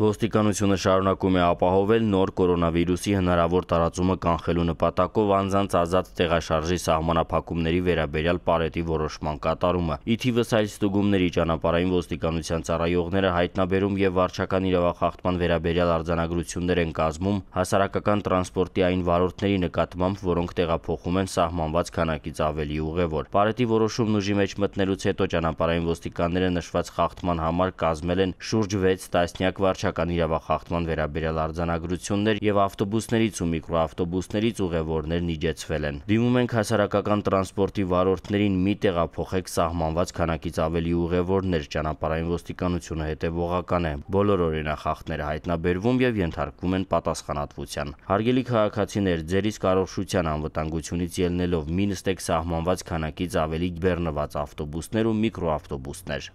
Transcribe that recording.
Ոստիկանությունը շարունակում է ապահովել նոր կորոնավիրուսի հնարավոր տարածումը կանխելու նպատակով անձանց ազատ տեղաշարժի սահմանափակումների վերաբերյալ պարետի որոշման կատարումը։ Ի թիվս այլ ստուգումների ճանապարհային ոստիկանության ծառայողները հայտնաբերում եւ վարչական իրավախախտման վերաբերյալ արձանագրություններ են կազմում հասարակական տրանսպորտի այն վարորդների նկատմամբ, որոնք տեղափոխում են սահմանված քանակից ավելի ուղևոր։ Պարետի որոշումն ուժի մեջ մտնելուց հետո ճանապարհային ոստիկանները նշված խախտման համար կազմել են շուրջ 6 տասնյակ վարչական վարչական իրավախախտման վերաբերյալ արձանագրություններ եւ ավտոբուսներից ու միկրոավտոբուսներից ուղևորներն իջեցվել են։ Դիմում ենք հասարակական տրանսպորտի վարորդներին՝ մի տեղափոխեք սահմանված քանակից ավելի ուղևորներ, ճանապարհային ոստիկանությունը հետևողական է։ Բոլոր օրենախախտները հայտնաբերվում եւ ենթարկվում են պատասխանատվության։ Հարգելի քաղաքացիներ, ձերից կարողշության անվտանգությունից ելնելով մի նստեք սահմանված քանակից ավելի բեռնված ավտոբուսներ ու միկրոավտոբուսներ։